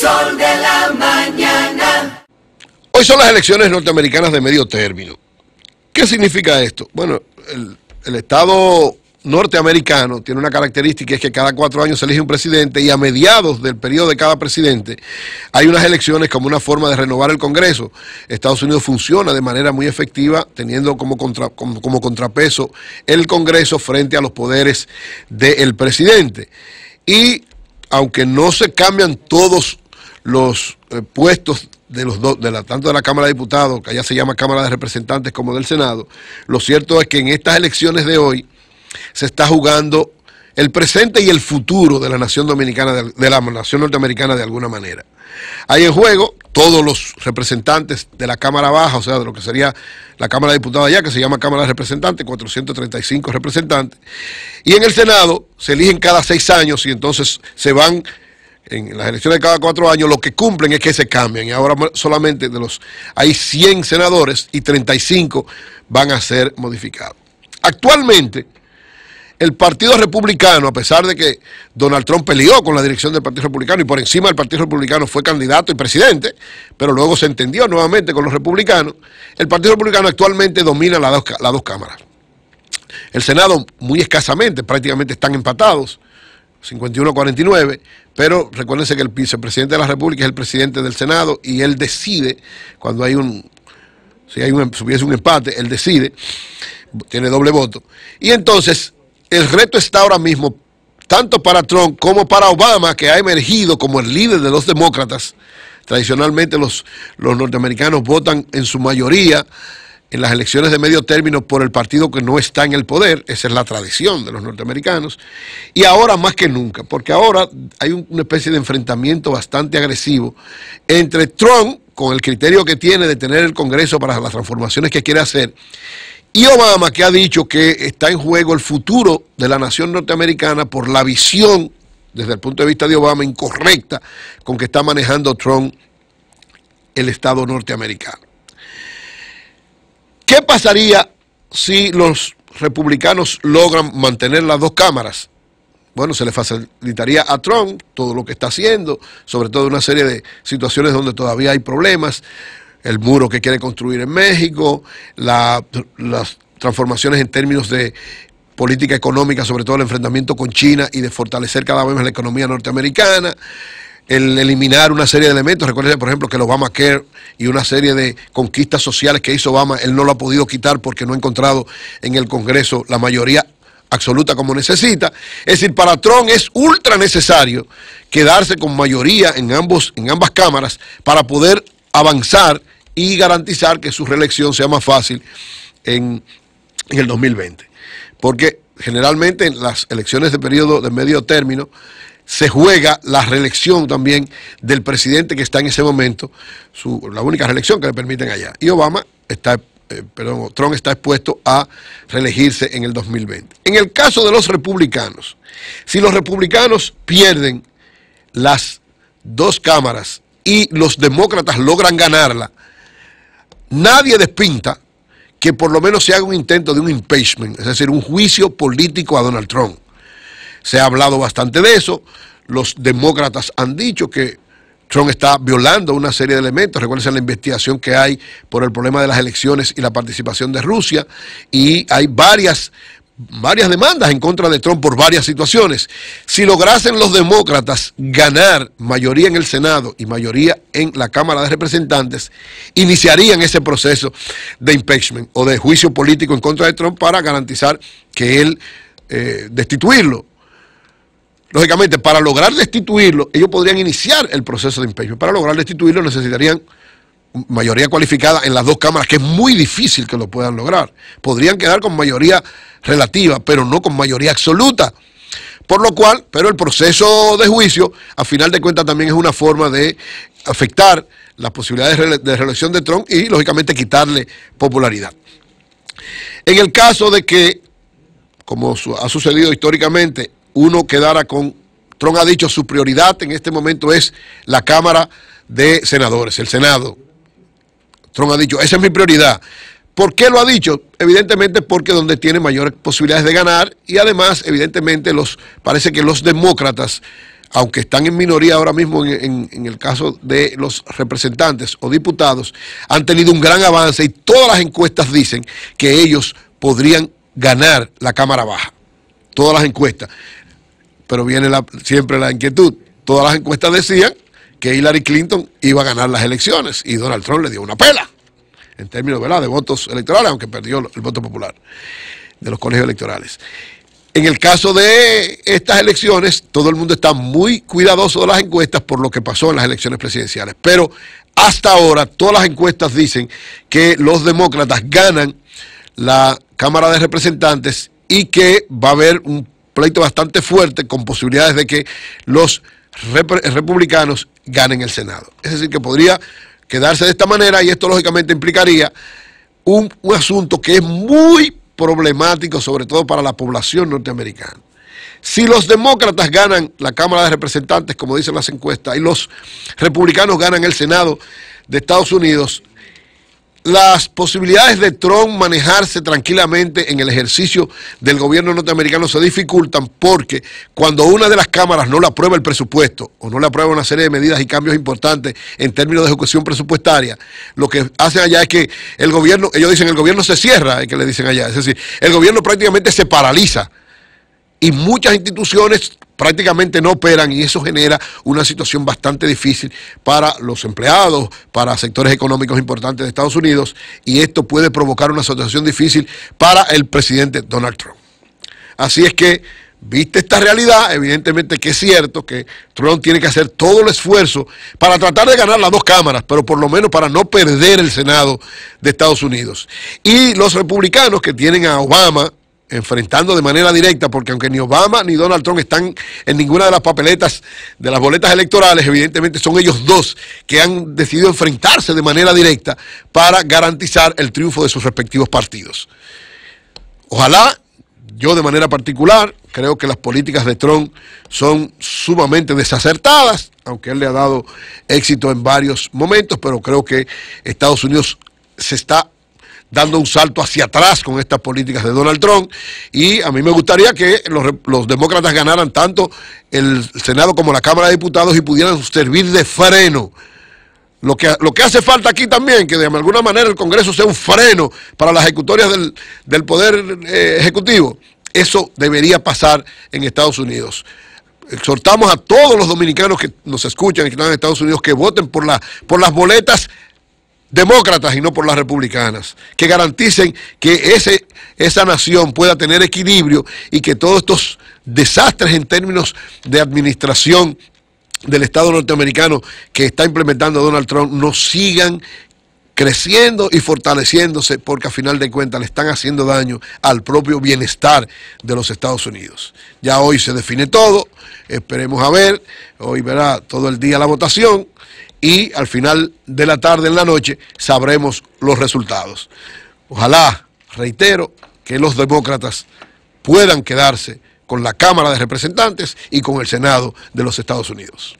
de la mañana. Hoy son las elecciones norteamericanas de medio término. ¿Qué significa esto? Bueno, el, Estado norteamericano tiene una característica, es que cada cuatro años se elige un presidente y a mediados del periodo de cada presidente hay unas elecciones como una forma de renovar el Congreso. Estados Unidos funciona de manera muy efectiva teniendo como, como contrapeso el Congreso frente a los poderes del presidente. Y aunque no se cambian todos los eh, puestos de los dos, de la, tanto de la Cámara de Diputados, que allá se llama Cámara de Representantes, como del Senado, lo cierto es que en estas elecciones de hoy se está jugando el presente y el futuro de la nación dominicana, de, de la nación norteamericana de alguna manera. Hay en juego todos los representantes de la Cámara Baja, o sea, de lo que sería la Cámara de Diputados allá, que se llama Cámara de Representantes, 435 representantes. Y en el Senado se eligen cada seis años y entonces se van en las elecciones de cada cuatro años, lo que cumplen es que se cambian. Y ahora solamente de los hay 100 senadores y 35 van a ser modificados. Actualmente, el Partido Republicano, a pesar de que Donald Trump peleó con la dirección del Partido Republicano y por encima del Partido Republicano fue candidato y presidente, pero luego se entendió nuevamente con los republicanos, el Partido Republicano actualmente domina las dos, las dos cámaras. El Senado muy escasamente, prácticamente están empatados. 51-49, pero recuérdense que el vicepresidente de la República es el presidente del Senado y él decide cuando hay un, si hay un, hubiese un empate, él decide, tiene doble voto. Y entonces, el reto está ahora mismo, tanto para Trump como para Obama, que ha emergido como el líder de los demócratas. Tradicionalmente los, los norteamericanos votan en su mayoría en las elecciones de medio término por el partido que no está en el poder, esa es la tradición de los norteamericanos, y ahora más que nunca, porque ahora hay una especie de enfrentamiento bastante agresivo entre Trump, con el criterio que tiene de tener el Congreso para las transformaciones que quiere hacer, y Obama, que ha dicho que está en juego el futuro de la nación norteamericana por la visión, desde el punto de vista de Obama, incorrecta con que está manejando Trump el Estado norteamericano. ¿Qué pasaría si los republicanos logran mantener las dos cámaras? Bueno, se le facilitaría a Trump todo lo que está haciendo, sobre todo una serie de situaciones donde todavía hay problemas, el muro que quiere construir en México, las transformaciones en términos de política económica, sobre todo el enfrentamiento con China y de fortalecer cada vez más la economía norteamericana, el eliminar una serie de elementos. Recuerden, por ejemplo, que el Obamacare y una serie de conquistas sociales que hizo Obama, él no lo ha podido quitar porque no ha encontrado en el Congreso la mayoría absoluta como necesita. Es decir, para Trump es ultra necesario quedarse con mayoría en, ambos, en ambas cámaras para poder avanzar y garantizar que su reelección sea más fácil en, en el 2020. Porque generalmente en las elecciones de periodo de medio término, se juega la reelección también del presidente que está en ese momento, la única reelección que le permiten allá. Y Obama está, eh, perdón, Trump está expuesto a reelegirse en el 2020. En el caso de los republicanos, si los republicanos pierden las dos cámaras y los demócratas logran ganarla, nadie despinta que por lo menos se haga un intento de un impeachment, es decir, un juicio político a Donald Trump. Se ha hablado bastante de eso. Los demócratas han dicho que Trump está violando una serie de elementos. Recuerden la investigación que hay por el problema de las elecciones y la participación de Rusia. Y hay varias, varias demandas en contra de Trump por varias situaciones. Si lograsen los demócratas ganar mayoría en el Senado y mayoría en la Cámara de Representantes, iniciarían ese proceso de impeachment o de juicio político en contra de Trump para garantizar que él eh, destituirlo Lógicamente, para lograr destituirlo, ellos podrían iniciar el proceso de impeachment. Para lograr destituirlo necesitarían mayoría cualificada en las dos cámaras, que es muy difícil que lo puedan lograr. Podrían quedar con mayoría relativa, pero no con mayoría absoluta. Por lo cual, pero el proceso de juicio, a final de cuentas, también es una forma de afectar las posibilidades de, reelección de Trump y, lógicamente, quitarle popularidad. En el caso de que, como ha sucedido históricamente, uno quedara con, Trump ha dicho, su prioridad en este momento es la Cámara de Senadores, el Senado. Trump ha dicho, esa es mi prioridad. ¿Por qué lo ha dicho? Evidentemente porque donde tiene mayores posibilidades de ganar y además, evidentemente, los, parece que los demócratas, aunque están en minoría ahora mismo en, el caso de los representantes o diputados, han tenido un gran avance y todas las encuestas dicen que ellos podrían ganar la Cámara Baja. Todas las encuestas pero viene la, siempre la inquietud. Todas las encuestas decían que Hillary Clinton iba a ganar las elecciones y Donald Trump le dio una pela en términos de votos electorales, aunque perdió el voto popular de los colegios electorales. En el caso de estas elecciones, todo el mundo está muy cuidadoso de las encuestas por lo que pasó en las elecciones presidenciales. Pero hasta ahora todas las encuestas dicen que los demócratas ganan la Cámara de Representantes y que va a haber un pleito bastante fuerte con posibilidades de que los republicanos ganen el Senado. Es decir, que podría quedarse de esta manera y esto lógicamente implicaría un asunto que es muy problemático, sobre todo para la población norteamericana. Si los demócratas ganan la Cámara de Representantes, como dicen las encuestas, y los republicanos ganan el Senado de Estados Unidos, las posibilidades de Trump manejarse tranquilamente en el ejercicio del gobierno norteamericano se dificultan porque cuando una de las cámaras no le aprueba el presupuesto o no le aprueba una serie de medidas y cambios importantes en términos de ejecución presupuestaria, lo que hacen allá es que el gobierno, ellos dicen el gobierno se cierra, es que le dicen allá, es decir, el gobierno prácticamente se paraliza y muchas instituciones prácticamente no operan y eso genera una situación bastante difícil para los empleados, para sectores económicos importantes de Estados Unidos y esto puede provocar una situación difícil para el presidente Donald Trump. Así es que, viste esta realidad, evidentemente que es cierto que Trump tiene que hacer todo el esfuerzo para tratar de ganar las dos cámaras, pero por lo menos para no perder el Senado de Estados Unidos. Y los republicanos que tienen a Obama, enfrentando de manera directa, porque aunque ni Obama ni Donald Trump están en ninguna de las papeletas de las boletas electorales, evidentemente son ellos dos que han decidido enfrentarse de manera directa para garantizar el triunfo de sus respectivos partidos. Ojalá, yo de manera particular, creo que las políticas de Trump son sumamente desacertadas, aunque él le ha dado éxito en varios momentos, pero creo que Estados Unidos se está dando un salto hacia atrás con estas políticas de Donald Trump. Y a mí me gustaría que los, demócratas ganaran tanto el Senado como la Cámara de Diputados y pudieran servir de freno. Lo que, lo que hace falta aquí también, que de alguna manera el Congreso sea un freno para las ejecutorias del, Poder eh, Ejecutivo. Eso debería pasar en Estados Unidos exhortamos a todos los dominicanos que nos escuchan y que están en Estados Unidos que voten por, la, por las boletas demócratas y no por las republicanas, que garanticen que ese, esa nación pueda tener equilibrio y que todos estos desastres en términos de administración del Estado norteamericano que está implementando Donald Trump no sigan creciendo y fortaleciéndose porque a final de cuentas le están haciendo daño al propio bienestar de los Estados Unidos. Ya hoy se define todo, esperemos a ver, hoy verá todo el día la votación y al final de la tarde, en la noche, sabremos los resultados. Ojalá, reitero, que los demócratas puedan quedarse con la Cámara de Representantes y con el Senado de los Estados Unidos.